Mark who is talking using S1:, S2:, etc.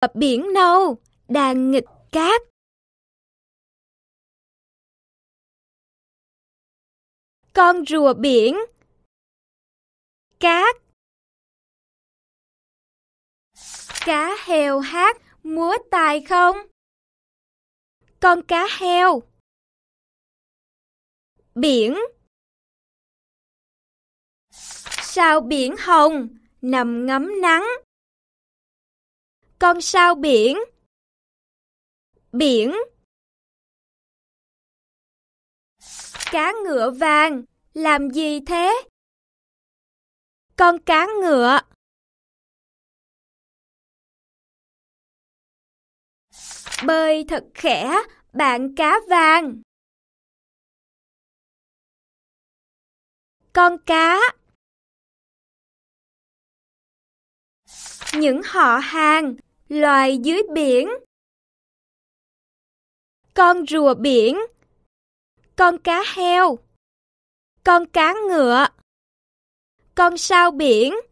S1: Cọp biển nâu, đàn nghịch cát Con rùa biển. Cát. Cá heo hát múa tài không? Con cá heo. Biển. Sao biển hồng nằm ngắm nắng. Con sao biển. Biển. Cá ngựa vàng, làm gì thế? Con cá ngựa. Bơi thật khẽ, bạn cá vàng. Con cá. Những họ hàng, Loài dưới biển Con rùa biển Con cá heo Con cá ngựa Con sao biển